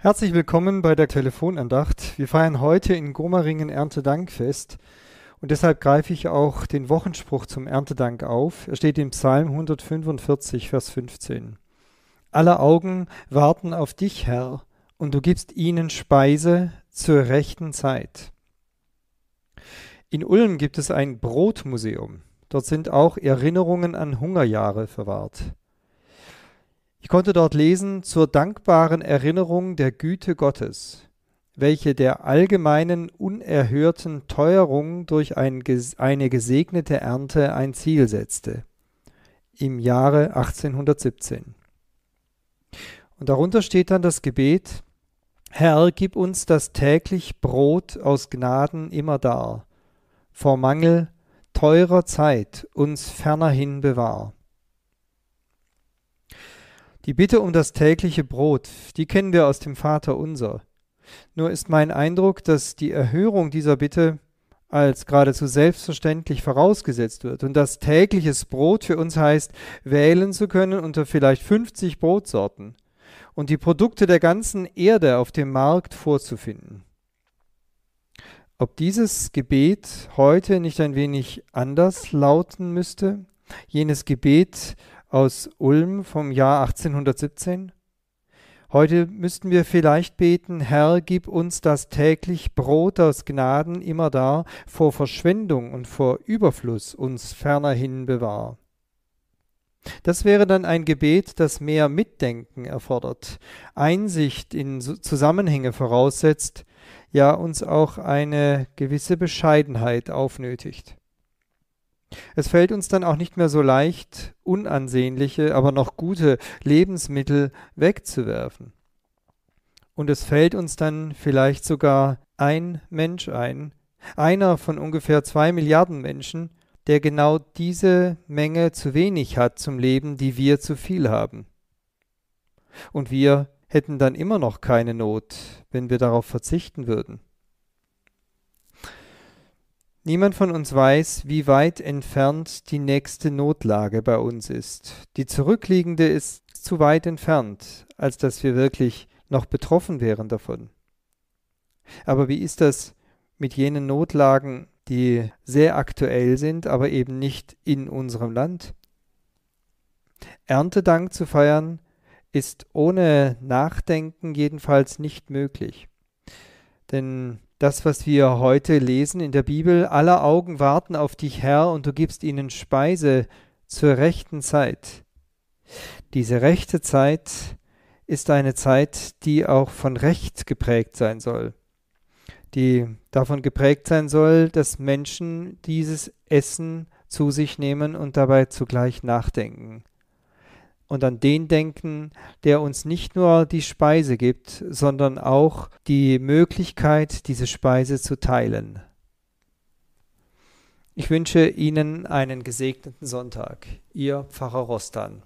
Herzlich willkommen bei der Telefonandacht. Wir feiern heute in Gomaringen Erntedankfest und deshalb greife ich auch den Wochenspruch zum Erntedank auf. Er steht im Psalm 145, Vers 15. Alle Augen warten auf dich, Herr, und du gibst ihnen Speise zur rechten Zeit. In Ulm gibt es ein Brotmuseum. Dort sind auch Erinnerungen an Hungerjahre verwahrt. Ich konnte dort lesen zur dankbaren Erinnerung der Güte Gottes, welche der allgemeinen unerhörten Teuerung durch ein, eine gesegnete Ernte ein Ziel setzte im Jahre 1817. Und darunter steht dann das Gebet, Herr, gib uns das täglich Brot aus Gnaden immer dar, vor Mangel teurer Zeit uns fernerhin bewahr. Die Bitte um das tägliche Brot, die kennen wir aus dem Vater unser. Nur ist mein Eindruck, dass die Erhörung dieser Bitte als geradezu selbstverständlich vorausgesetzt wird und dass tägliches Brot für uns heißt, wählen zu können unter vielleicht 50 Brotsorten und die Produkte der ganzen Erde auf dem Markt vorzufinden. Ob dieses Gebet heute nicht ein wenig anders lauten müsste, jenes Gebet, aus Ulm vom Jahr 1817. Heute müssten wir vielleicht beten, Herr, gib uns das täglich Brot aus Gnaden immer da, vor Verschwendung und vor Überfluss uns fernerhin bewahr. Das wäre dann ein Gebet, das mehr Mitdenken erfordert, Einsicht in Zusammenhänge voraussetzt, ja uns auch eine gewisse Bescheidenheit aufnötigt. Es fällt uns dann auch nicht mehr so leicht, unansehnliche, aber noch gute Lebensmittel wegzuwerfen. Und es fällt uns dann vielleicht sogar ein Mensch ein, einer von ungefähr zwei Milliarden Menschen, der genau diese Menge zu wenig hat zum Leben, die wir zu viel haben. Und wir hätten dann immer noch keine Not, wenn wir darauf verzichten würden. Niemand von uns weiß, wie weit entfernt die nächste Notlage bei uns ist. Die zurückliegende ist zu weit entfernt, als dass wir wirklich noch betroffen wären davon. Aber wie ist das mit jenen Notlagen, die sehr aktuell sind, aber eben nicht in unserem Land? Erntedank zu feiern ist ohne Nachdenken jedenfalls nicht möglich. Denn das, was wir heute lesen in der Bibel, aller Augen warten auf dich, Herr, und du gibst ihnen Speise zur rechten Zeit. Diese rechte Zeit ist eine Zeit, die auch von Recht geprägt sein soll, die davon geprägt sein soll, dass Menschen dieses Essen zu sich nehmen und dabei zugleich nachdenken und an den denken, der uns nicht nur die Speise gibt, sondern auch die Möglichkeit, diese Speise zu teilen. Ich wünsche Ihnen einen gesegneten Sonntag. Ihr Pfarrer Rostan.